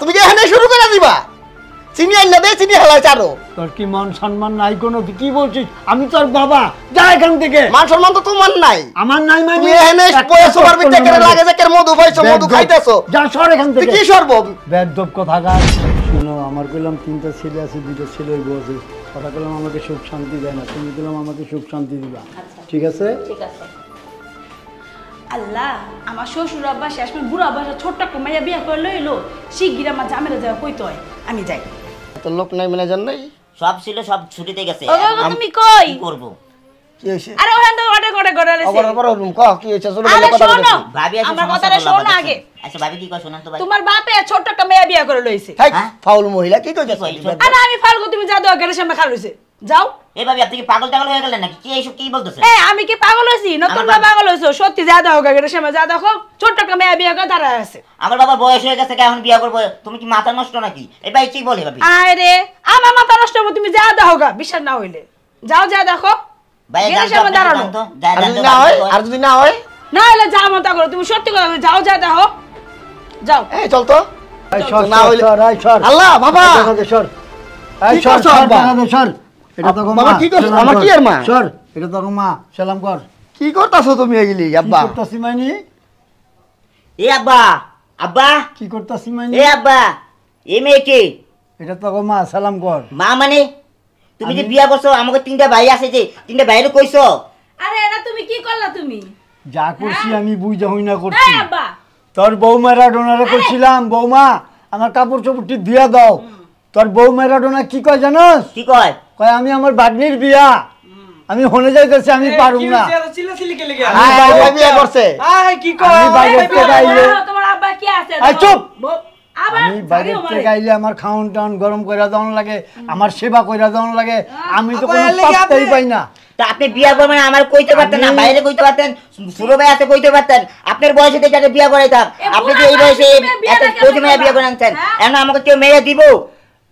তুমি কি এখানে শুরু করে দিবা চিনি আনলে দে চিনি হেলায় চারো তোর কি মান সম্মান নাই কোন তুই কি বলছিস আমি তোর বাবা যা এখান থেকে মান সম্মান তো তোমার নাই আমার নাই মানে তুমি এখানে পয়া সবার ভিতরে কেন লাগে যে কেন মধু পাইছো মধু খাইতাছো যা সর এখান থেকে কি সরব বেদব কথা গায় শুনো আমার কইলাম তিনটা ছেলে আছে দুটো ছেলে আছে কথা কইলাম আমাকে সুখ শান্তি দেয় না তুমি কইলাম আমাকে সুখ শান্তি দিবা আচ্ছা। ঠিক আছে ঠিক আছে আল্লাহ আমার শ্বশুর আব্বা শেষ বুড়ো আব্বা ছোট্ট কমাইয়া বিয়া করে লো শিগগির আমার জামেরা যাওয়া কই তয় আমি যাই তো লোক নাই জান নাই সব ছিল সব ছুটিতে গেছে তুমি কই কি করব আরে আবার আবার রুম কি হইছে শুনো আমার কথা আগে আচ্ছা ভাবি কি তো ভাই তোমার বাপে ছোট একটা বিয়া করে লইছে হ্যাঁ ফাউল মহিলা কি কইছে আরে আমি ফাউল তুমি যা দোয়া করে সামনে খাল হইছে যাও এভাবে আপনি কি পাগল টাগল হয়ে গেলেন নাকি কি এইসব কি বলতেছেন এ আমি কি পাগল হইছি নতুন বাবা পাগল হইছো সত্যি যা দাও গাগের সময় যা দেখো ছোট কা মেয়ে বিয়ে করে দাঁড়ায় আছে আমার বাবা বয়স হয়ে গেছে এখন বিয়ে করব তুমি কি মাথা নষ্ট নাকি এই ভাই কি বলে ভাবি আরে আমার মাথা নষ্ট হবে তুমি যা দাও গা বিশ্বাস না হইলে যাও যা দেখো ভাই না হয় আর যদি না হয় না হলে যা মাথা করো তুমি সত্যি কথা যাও যা দেখো যাও এই চল তো না হইলে আল্লাহ বাবা সর সর সর তুমি এ আব্বা কি এ আব্বা মা মানে তুমি যে বিয়া করছো আমাকে তিনটা ভাই আছে যে তিনটা ভাইরে কইছো তুমি কি করলা তুমি যা করছি হ্যাঁ? আমি বুঝা না করছি তোর বৌমারা ডোনারে করছিলাম বৌমা আমার কাপড় চোপড়টি দিয়া দাও তোর বউ রাডোনা কি কয় জানো কি কয় কয় আমি আমার বাগনির বিয়া আমি হনে যাই করছি আমি পারুম না আমি বাইরে থেকে আমার খাওন টাউন গরম কইরা দেওয়ান লাগে আমার সেবা কইরা দেওয়ান লাগে আমি তো কোনো পাত্তাই পাই না তা আপনি বিয়া করবেন আমার কইতে পারতেন না বাইরে কইতে পারতেন সুরো ভাই আছে কইতে পারতেন আপনার বয়সে তো বিয়া করাইতাম আপনি যে এই বয়সে বিয়া করে আনছেন হ্যাঁ? এখন আমাকে কেউ মেয়ে দিব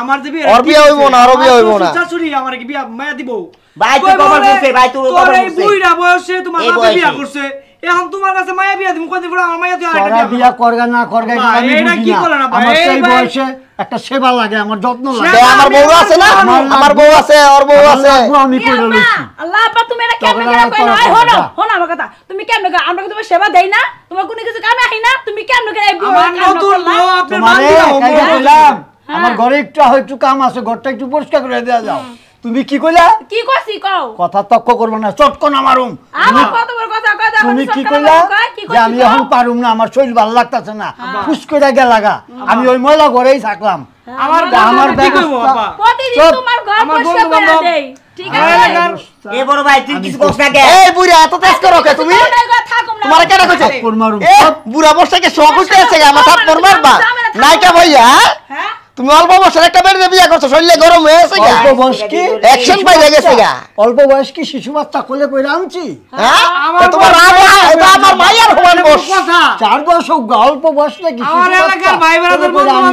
আমার আর বিয়া হইব না আর বিয়া হইব না শাশুড়ি কি বিয়া মায়া দিব ভাই তুই কবর ভাই কবর তোর বুইড়া বয়সে তোমার বাবা বিয়া করছে এখন তোমার কাছে মায়া বিয়া আমার মায়া তুই আরেকটা বিয়া বিয়া করগা না করগা আমি বুঝি কি না আমার সেই বয়সে একটা সেবা লাগে আমার যত্ন লাগে আমার বউ আছে না আমার বউ আছে বউ আছে আমি লইছি আল্লাহ আপা তুমি এটা কেমনে গেলা কই না কথা তুমি কেমনে আমরা তোমার সেবা দেই না তোমার কোনো কিছু কামে আহি না তুমি কেমনে গেলা আমার নতুন বউ মান হ্যাঁ। আমার ঘরে একটু একটু কাম আছে ঘরটা একটু পরিষ্কার করে দেওয়া যাও তুমি কি কইলা কি কইছি কও কথা তক্ক করব না চটকন আমারুম আমার কত বড় কথা তুমি কি কইলা যে আমি এখন পারুম না আমার শরীর ভালো লাগতাছে না খুশ হ্যাঁ। কইরা লাগা হ্যাঁ। আমি ওই ময়লা ঘরেই থাকলাম আমার আমার প্রতিদিন তোমার ঘর পরিষ্কার করে দেই ঠিক আছে এ বড় ভাই তুই কিছু না কে এই এত তেজ করো কে তুমি তোমার মারুম বুড়া বসে কে আমার থাপ্পড় মারবা নাইকা ভাইয়া হ্যাঁ তুমি অল্প বয়সের একটা বেড়ে বিয়ে করছো শরীরে গরম অল্প বয়স কি অ্যাকশন গেছে গা অল্প বয়স কি শিশু বাচ্চা কোলে কইরা আনছি হ্যাঁ তোমার এটা আমার বয়স চার বয়স হোক অল্প বয়স আমার এলাকার ভাই বন্ধু আমার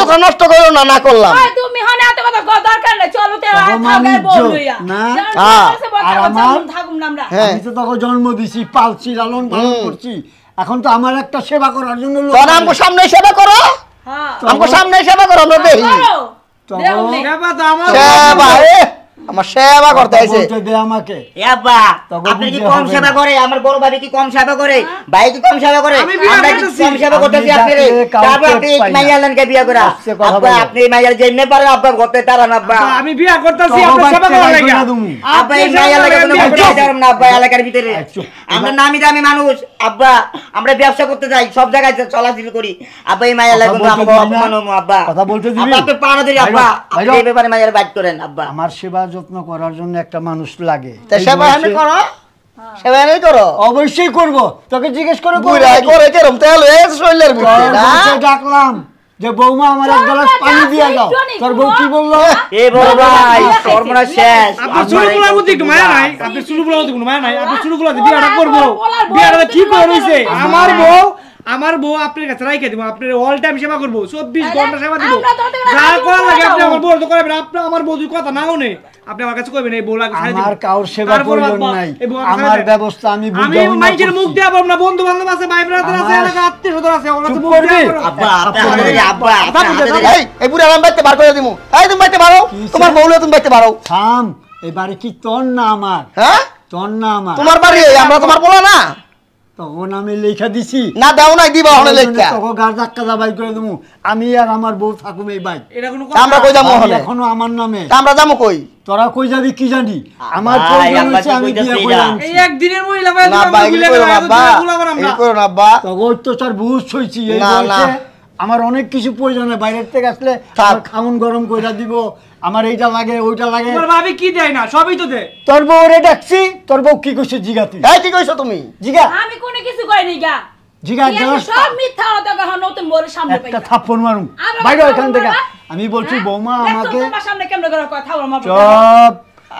তো নষ্ট করো না না করলাম তুমি হনে এত কথা দরকার নাই চলো তে বল লইয়া না হ্যাঁ। আর আমার থাকুম না আমরা হ্যাঁ। আমি তো জন্ম দিছি পালছি লালন পালন করছি এখন তো আমার একটা সেবা করার জন্য লোক সামনে সেবা করো हमको सामने सेवा करो हम लोग सेवा तो हमारे আমার সেবা করতে আইছে আমাকে ইয়াবা আপনি কি কম সেবা করে আমার বড় ভাবি কি কম সেবা করে হ্যাঁ। ভাই কি কম সেবা করে আমরা কি কম সেবা করতেছি আপনি তারপর আপনি এক কে বিয়া করা আপনি আপনি মাইয়াল জেনে পারেন আপনি করতে না আব্বা আমি বিয়া করতেছি আপনি সেবা করার লাগি আপনি এই মাইয়ালাকে কোনো করতে না আব্বা এলাকার ভিতরে আচ্ছা, আমরা নামি দামি মানুষ আব্বা আমরা ব্যবসা করতে যাই সব জায়গায় চলাচল করি আব্বা এই মাইয়ালা কিন্তু আমরা অপমান আব্বা কথা বলতে দিবি আপনি পাড়া দিই আব্বা এই ব্যাপারে মাইয়াল বাইট করেন আব্বা আমার সেবা সেবা যত্ন করার জন্য একটা মানুষ লাগে হ্যাঁ। অবশ্যই করব তোকে জিজ্ঞেস করে ডাকলাম যে বৌমা আমার এক গ্লাস পানি তোর বউ কি বললো হ্যাঁ? এ বড় ভাই শেষ আপনি মধ্যে একটু মায়া নাই আপনি মধ্যে কোনো মায়া নাই আপনি আমার বউ আমার বউ আপনার কাছে রাইখে দিব আপনার অল টাইম সেবা করবো চব্বিশ ঘন্টা সেবা দিব যা করা লাগে আপনি আমার বউ তো করবেন আপনি আমার বউ কথা নাও নেই আপনি আমার কাছে কইবেন এই বউ লাগে আমার কাউর সেবা নাই আমার ব্যবস্থা আমি আমি মাইকের মুখ না বন্ধু বান্ধব আছে ভাই ব্রাদার আছে আত্মীয় আছে আব্বা এই এই বুড়া বাইতে বার করে দিমু এই তুমি বাইতে তোমার বউ তুমি বাইতে থাম এই বাড়ি কি তোর না আমার হ্যাঁ তোর না আমার তোমার বাড়ি আমরা তোমার বলা না তখন আমি লেখা দিছি না দাও আমি আর আমার বউ থাকুম এই বাইক আমরা কই যাবো হলে এখনো আমার নামে আমরা যাবো কই তোরা যাবি কি জানি আমার প্রয়োজন হচ্ছে আমি না না বুঝ হইছি আমার অনেক কিছু প্রয়োজন হয় বাইরের থেকে আসলে খাউন গরম করে দিব আমার এইটা লাগে ওইটা লাগে ভাবি কি দেয় না সবই তো দেয় তোর বউ রে ডাকছি তোর বউ কি কইছে জিগা তুই হ্যাঁ কি কইছো তুমি জিগা আমি কোনো কিছু কই নাই গা আমি বলছি হ্যাঁ? বৌমা আমাকে তোমার সামনে কেমনে কথা বলমা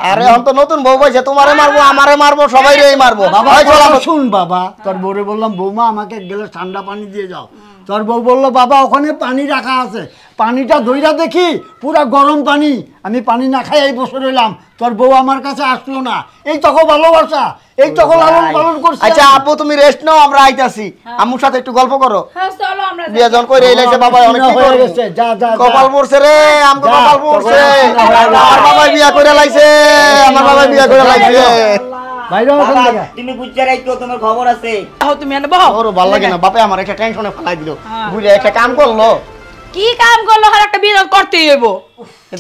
আরে এখন তো নতুন বউ বলছে তোমারে মারবো আমারে মারবো সবাই রে মারবো বাবা শুন বাবা তোর বউরে বললাম বৌমা আমাকে গেলে ঠান্ডা পানি দিয়ে যাও তোর বউ বললো বাবা ওখানে পানি রাখা আছে পানিটা ধইরা দেখি পুরা গরম পানি আমি পানি না খাই এই বসে রইলাম তোর বউ আমার কাছে আসলো না এই তো ভালোবাসা এই তো লালন পালন করছি আচ্ছা আপু তুমি রেস্ট নাও আমরা আইতাছি হ্যাঁ। আম্মুর সাথে একটু গল্প করো হ্যাঁ চলো আমরা বিয়ে জন বাবা অনেক কি করে গেছে যা যা কপাল পড়ছে রে আমগো কপাল পড়ছে আমার বাবা বিয়ে কইরা লাইছে আমার বাবা বিয়ে কইরা লাইছে তুমি বুঝছারাই তো তোমার খবর আছে তুমি এনে ভালো লাগে না বাপে আমার একটা টেনশনে ফেলাই দিল হ্যাঁ। বুঝে একটা কাম করলো কি কাম করলো আর একটা বিনোদ করতে হইব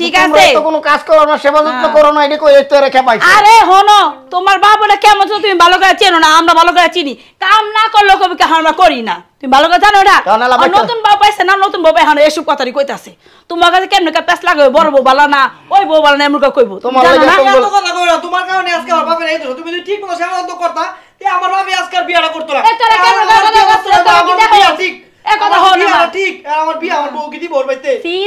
ঠিক আছে তো কোনো কাজ করো না সেবা যত্ন হ্যাঁ। করো না এদিকে ওই তো রেখে পাইছো আরে হনো তোমার বাবাটা কেমন তো তুমি ভালো করে চেনো না আমরা ভালো করে চিনি কাম না করলো কবি কে আমরা করি না তুমি ভালো করে জানো এটা নতুন বাবা পাইছে না নতুন বাবা এখন এসব কথাই কইতাছে তোমার কাছে কেমনে কা পেছ লাগাবে বড় বউ বালা না ওই বউ বালা না এমন কা কইবো তোমার কথা কইরা তোমার কারণে আজকে আমার বাবা নাই তুমি যদি ঠিক মতো সেবা যত্ন করতা তে আমার বাবা আজকে বিয়াটা করতো না এ তোরা কেমন কথা বলছিস তুমি কি দেখো বুদ্ধি বুদ্ধি কি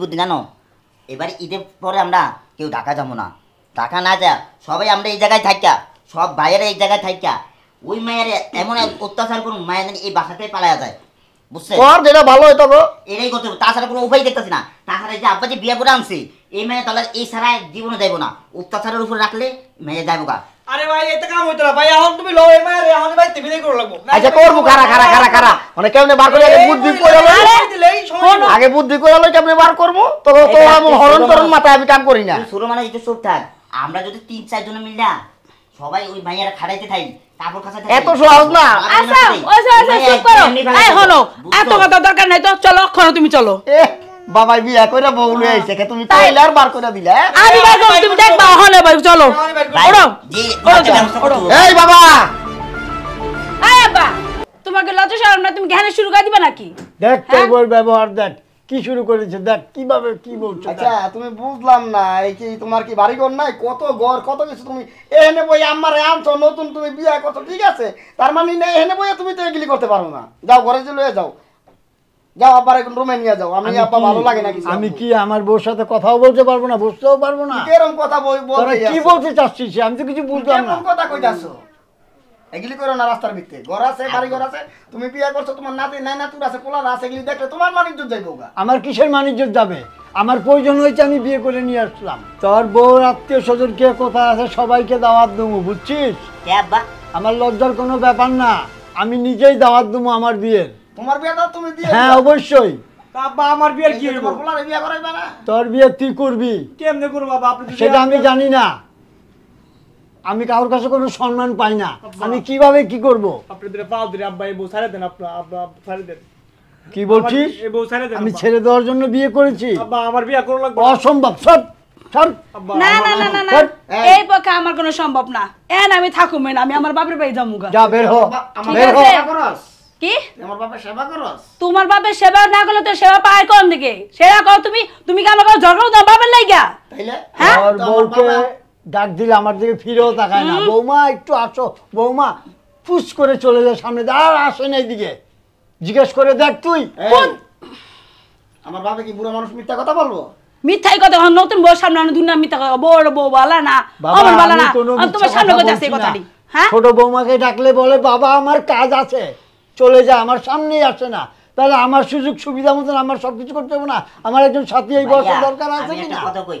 বুদ্ধি জানো এবারে ঈদের পরে আমরা কেউ ঢাকা যাবো না ঢাকা না যা সবাই আমরা এই জায়গায় থাকিয়া সব ভাইয়েরা এই জায়গায় থাকিয়া ওই মায়ের এমন অত্যাচার করুন মায়ের এই বাসাতে পালায়া যায় আগে বুদ্ধি করে বার আমি হরণ তরণ মানে- মাথায় আমি কাম করি না মানে আমরা যদি তিন চার জন মিলা সবাই ওই ভাইয়ারা খাড়াইতে থাকি এত সহজ না হলো মানে এত কথা দরকার নাই তো চলো অক্ষর তুমি চলো বিয়া হ্যাঁ। আইছে কে তুমি তাইলে আর বার আমি বার তুমি দেখবা হলে ভাই চলো ওড়ো এই বাবা বাবা তোমাকে লজ্জা শরম না তুমি জ্ঞানে শুরু করে দিবা নাকি দেখ তোর হ্যাঁ? ব্যবহার দেখ কি শুরু করেছে দেখ কিভাবে কি বলছো আচ্ছা তুমি বুঝলাম না এই কি তোমার কি বাড়ি ঘর নাই কত ঘর কত কিছু তুমি এনে বই আমারে আনছো নতুন তুমি বিয়ে করছো ঠিক আছে তার মানে এনে বই তুমি তো এগুলি করতে পারো না যাও ঘরে চলে যাও যাও আবার এখন রুমে নিয়ে যাও আমি আপা ভালো লাগে না কিছু আমি কি আমার বউর সাথে কথাও বলতে পারবো না বুঝতেও পারবো না এরকম কথা বই বল কি বলতে চাচ্ছিস আমি তো কিছু বুঝলাম না কথা কইতাছো এগুলি করো না রাস্তার ভিত্তে ঘর আছে বাড়ি ঘর আছে তুমি বিয়ে করছো তোমার নাতি নাই না নাতুর আছে পোলার আছে এগুলি দেখলে তোমার মানিজ্য যাইব আমার কিসের মানিজ্য যাবে আমার প্রয়োজন হয়েছে আমি বিয়ে করে নিয়ে আসলাম তোর বউ আত্মীয় স্বজন কে কোথায় আছে সবাইকে দাওয়াত দেবো বুঝছিস আমার লজ্জার কোনো ব্যাপার না আমি নিজেই দাওয়াত দেবো আমার বিয়ের তোমার বিয়েটা তুমি দিয়ে হ্যাঁ অবশ্যই তোর বিয়ে তুই করবি কেমনে করবো বাবা সেটা আমি জানি না আমি কারোর কাছে কোনো সম্মান পাই না আমি কিভাবে কি করব আপনাদের আব্বা এই বউ দেন আব্বা দেন কি বলছিস এই বউ দেন আমি ছেড়ে দেওয়ার জন্য বিয়ে করেছি আব্বা আমার বিয়ে করা লাগবে অসম্ভব সব বাপের তোমার বাপের সেবা না করলে তো সেবা পায় দিকে কর তুমি তুমি কি আমার ঝগড়া দাও বাপের লাগা হ্যাঁ ডাক দিলে আমার দিকে ফিরেও তাকায় না বৌমা একটু আসো বৌমা পুষ করে চলে যায় সামনে আর আসে না এইদিকে জিজ্ঞেস করে দেখ তুই আমার বাবা কি বুড়া মানুষ মিথ্যা কথা বলবো মিথ্যাই কথা নতুন বউ সামনে দুনিয়া মিথ্যা কথা বড় বউ বালা না আমার বালা না তোমার সামনে কথা আছে হ্যাঁ ছোট বৌমাকে ডাকলে বলে বাবা আমার কাজ আছে চলে যায় আমার সামনেই আসে না তাহলে আমার সুযোগ সুবিধা মতন আমার সবকিছু করতে হবে না আমার একজন সাথী এই দরকার আছে কিনা কথা কই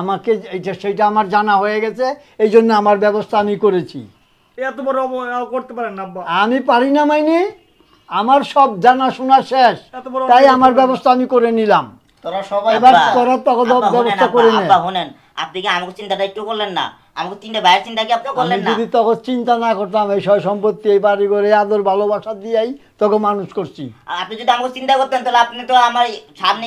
আমাকে এইটা সেটা আমার জানা হয়ে গেছে এই জন্য আমার ব্যবস্থা আমি করেছি এত বড় করতে পারেন না আমি পারি না মাইনে আমার সব জানাশোনা শেষ তাই আমার ব্যবস্থা আমি করে নিলাম তারা সবাই এবার ব্যবস্থা করে নেন আপনি কি আমাকে চিন্তাটা একটু করলেন না আমাকে চিন্তা যদি তখন চিন্তা না করতাম এই সম্পত্তি মানুষ করছি আপনি যদি আমাকে চিন্তা করতেন তাহলে আপনি তো সামনে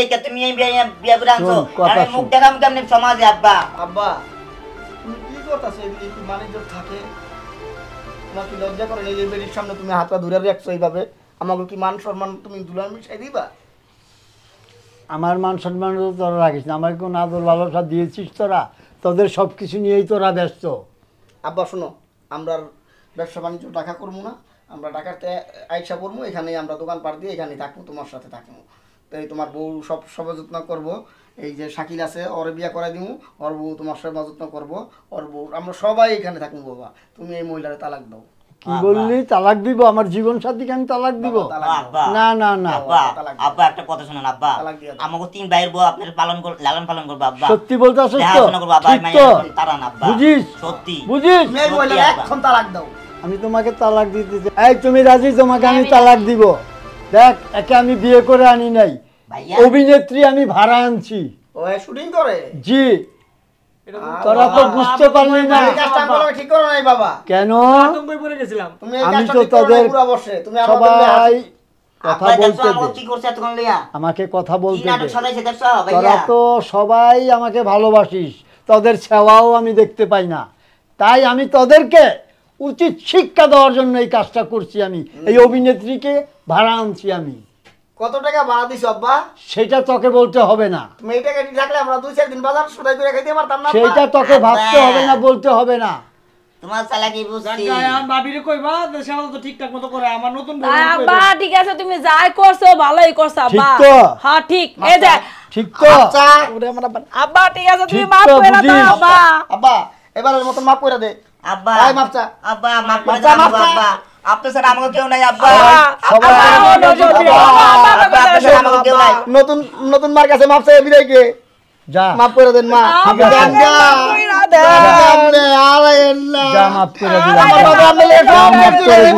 দেখে তুমি সমাজে থাকে সামনে তুমি রাখছো এইভাবে আমাকে কি মান সম্মান তুমি দুলার মিশাই দিবা আমার মান সম্মান তোরা রাখিস না আমাকে কোনো আদর ভালোবাসা দিয়েছিস তোরা তোদের সব কিছু নিয়েই তোরা ব্যস্ত আব্বা শোনো আমরা ব্যবসা বাণিজ্য টাকা করবো না আমরা ঢাকাতে আইসা করবো এখানেই আমরা দোকান পাড় দিয়ে এখানেই থাকবো তোমার সাথে থাকবো তাই তোমার বউ সব যত্ন করবো এই যে শাকিল আছে ওর বিয়া করাই দিব ওর বউ তোমার সব যত্ন করবো ওর বউ আমরা সবাই এখানে থাকবো বাবা তুমি এই মহিলার তালাক দাও কি বললি তালাক দিব আমার জীবন সাথীকে আমি তালাক দিব না না না আব্বা একটা কথা শুনেন আব্বা আমাকে তিন ভাইয়ের বউ আপনার পালন কর লালন পালন করবো আব্বা সত্যি বলতে আসছ তো তারান আব্বা বুঝিস সত্যি বুঝিস এখন তালাক দাও আমি তোমাকে তালাক দিতে এই তুমি রাজি তোমাকে আমি তালাক দিব দেখ একে আমি বিয়ে করে আনি নাই অভিনেত্রী আমি ভাড়া আনছি ও শুটিং করে জি সবাই আমাকে কথা বলতে তোরা তো সবাই আমাকে ভালোবাসিস তাদের সেবাও আমি দেখতে পাই না তাই আমি তোদেরকে উচিত শিক্ষা দেওয়ার জন্য এই কাজটা করছি আমি এই অভিনেত্রীকে ভাড়া আনছি আমি কত টাকা ভাড়া দিছ আব্বা সেটা তোকে বলতে হবে না তুমি এই থাকলে আমরা দুই চার দিন বাজার সদাই করে খাইতে পারতাম না সেটা তোকে ভাবতে হবে না বলতে হবে না তোমার কইবা তো ঠিকঠাক মতো করে আমার নতুন আব্বা ঠিক আছে তুমি যাই করছো ভালোই করছো আব্বা ঠিক তো হ্যাঁ ঠিক এই যে ঠিক তো আচ্ছা ওরে আমার আব্বা ঠিক আছে তুমি মাফ করে দাও আব্বা আব্বা এবারের মত মাপ করে দে আব্বা আব্বা মাফ করে দাও আব্বা আপনি স্যার আমাকে কেউ নাই আব্বা নতুন নতুন মার কাছে মাপ চাই বিরাইকে যা মাফ করে দেন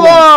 মা